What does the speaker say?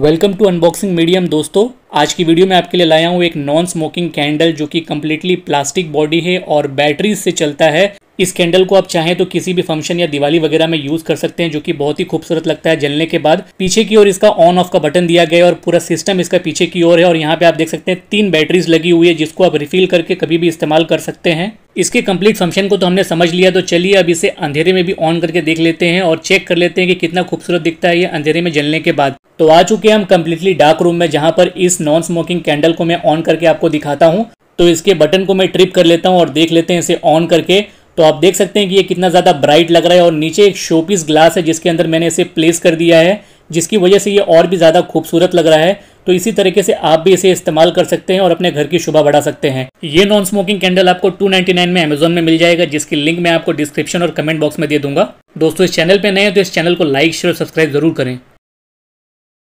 welcome to unboxing medium दोस्तों आज की वीडियो में आपके लिए लाया हूँ एक नॉन स्मोकिंग कैंडल जो कि कम्प्लीटली प्लास्टिक बॉडी है और बैटरी से चलता है इस कैंडल को आप चाहें तो किसी भी फंक्शन या दिवाली वगैरह में यूज कर सकते हैं जो कि बहुत ही खूबसूरत लगता है जलने के बाद पीछे की ओर इसका ऑन ऑफ का बटन दिया गया है और पूरा सिस्टम इसका पीछे की ओर है और यहाँ पे आप देख सकते हैं तीन बैटरीज लगी हुई है जिसको आप रिफिल करके कभी भी इस्तेमाल कर सकते हैं इसके कम्प्लीट फंक्शन को तो हमने समझ लिया तो चलिए अब इसे अंधेरे में भी ऑन करके देख लेते हैं और चेक कर लेते हैं कि कितना खूबसूरत दिखता है ये अंधेरे में जलने के बाद तो आ चुके हैं हम कम्प्लीटली डार्क रूम में जहां पर इस नॉन स्मोकिंग कैंडल को मैं ऑन करके आपको दिखाता हूँ तो इसके बटन को मैं ट्रिप कर लेता हूँ और देख लेते हैं इसे ऑन करके तो आप देख सकते हैं कि ये कितना ज़्यादा ब्राइट लग रहा है और नीचे एक शोपीस ग्लास है जिसके अंदर मैंने इसे प्लेस कर दिया है जिसकी वजह से ये और भी ज़्यादा खूबसूरत लग रहा है तो इसी तरीके से आप भी इसे इस्तेमाल कर सकते हैं और अपने घर की शोभा बढ़ा सकते हैं ये नॉन स्मोकिंग कैंडल आपको 299 में अमेजोन में मिल जाएगा जिसकी लिंक मैं आपको डिस्क्रिप्शन और कमेंट बॉक्स में दे दूंगा दोस्तों इस चैनल पर नए हैं तो इस चैनल को लाइक शेयर और सब्सक्राइब जरूर करें